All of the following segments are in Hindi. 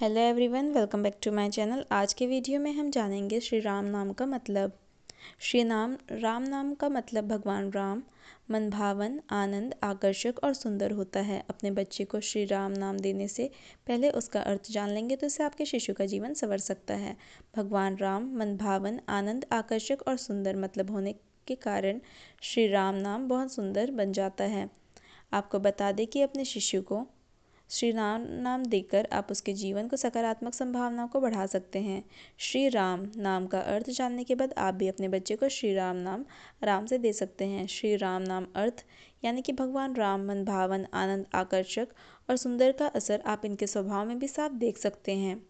hello everyone welcome back to my channel आज के वीडियो में हम जानेंगे श्री राम नाम का मतलब श्री नाम राम नाम का मतलब भगवान राम मनभावन आनंद आकर्षक और सुंदर होता है अपने बच्चे को श्री राम नाम देने से पहले उसका अर्थ जान लेंगे तो इससे आपके शिशु का जीवन संवर सकता है भगवान राम मनभावन आनंद आकर्षक और सुंदर मतलब होने के कारण श्री राम नाम बहुत सुंदर बन जाता है आपको बता दें कि अपने शिशु को श्री राम नाम देकर आप उसके जीवन को सकारात्मक संभावनाओं को बढ़ा सकते हैं श्री राम नाम का अर्थ जानने के बाद आप भी अपने बच्चे को श्री राम नाम राम से दे सकते हैं श्री राम नाम अर्थ यानी कि भगवान राम मन भावन आनंद आकर्षक और सुंदर का असर आप इनके स्वभाव में भी साफ देख सकते हैं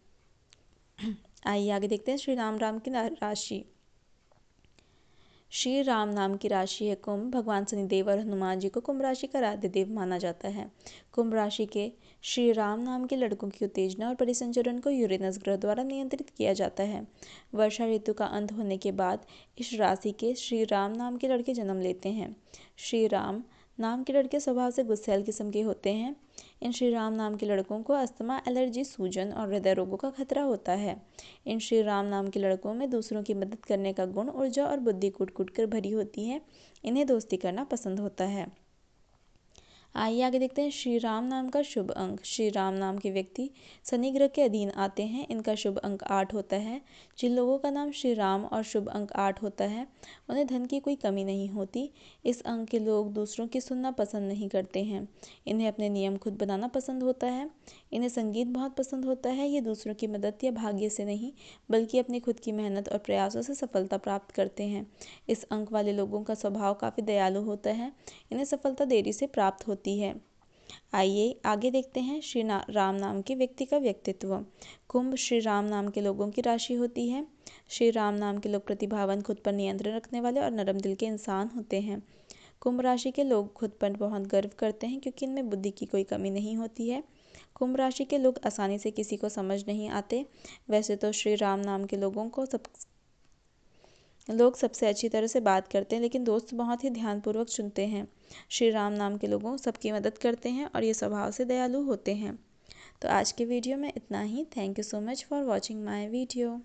आइए आगे देखते हैं श्री राम राम की राशि श्री राम नाम की राशि है कुंभ भगवान शनिदेव और हनुमान जी को कुंभ राशि का राध्य देव माना जाता है कुंभ राशि के श्री राम नाम के लड़कों की उत्तेजना और परिसंचरण को यूरेनस ग्रह द्वारा नियंत्रित किया जाता है वर्षा ऋतु का अंत होने के बाद इस राशि के श्री राम नाम के लड़के जन्म लेते हैं श्री राम नाम के लड़के स्वभाव से गुस्सेल किस्म के होते हैं इन श्री राम नाम के लड़कों को अस्थमा एलर्जी सूजन और हृदय रोगों का खतरा होता है इन श्री राम नाम के लड़कों में दूसरों की मदद करने का गुण ऊर्जा और बुद्धि कुट कुट कर भरी होती है इन्हें दोस्ती करना पसंद होता है आइए आगे देखते हैं श्री राम नाम का शुभ अंक श्री राम नाम के व्यक्ति शनिग्रह ग्रह के अधीन आते हैं इनका शुभ अंक आठ होता है जिन लोगों का नाम श्री राम और शुभ अंक आठ होता है उन्हें धन की कोई कमी नहीं होती इस अंक के लोग दूसरों की सुनना पसंद नहीं करते हैं इन्हें अपने नियम खुद बनाना पसंद होता है इन्हें संगीत बहुत पसंद होता है ये दूसरों की मदद या भाग्य से नहीं बल्कि अपनी खुद की मेहनत और प्रयासों से सफलता प्राप्त करते हैं इस अंक वाले लोगों का स्वभाव काफ़ी दयालु होता है इन्हें सफलता देरी से प्राप्त होती होती है आइए आगे देखते हैं श्री ना राम नाम के व्यक्ति का व्यक्तित्व कुंभ श्री राम नाम के लोगों की राशि होती है श्री राम नाम के लोग प्रतिभावन खुद पर नियंत्रण रखने वाले और नरम दिल के इंसान होते हैं कुंभ राशि के लोग खुद पर बहुत गर्व करते हैं क्योंकि इनमें बुद्धि की कोई कमी नहीं होती है कुंभ राशि के लोग आसानी से किसी को समझ नहीं आते वैसे तो श्री राम नाम के लोगों को सब लोग सबसे अच्छी तरह से बात करते हैं लेकिन दोस्त बहुत ही ध्यानपूर्वक चुनते हैं श्री राम नाम के लोगों सबकी मदद करते हैं और ये स्वभाव से दयालु होते हैं तो आज के वीडियो में इतना ही thank you so much for watching my video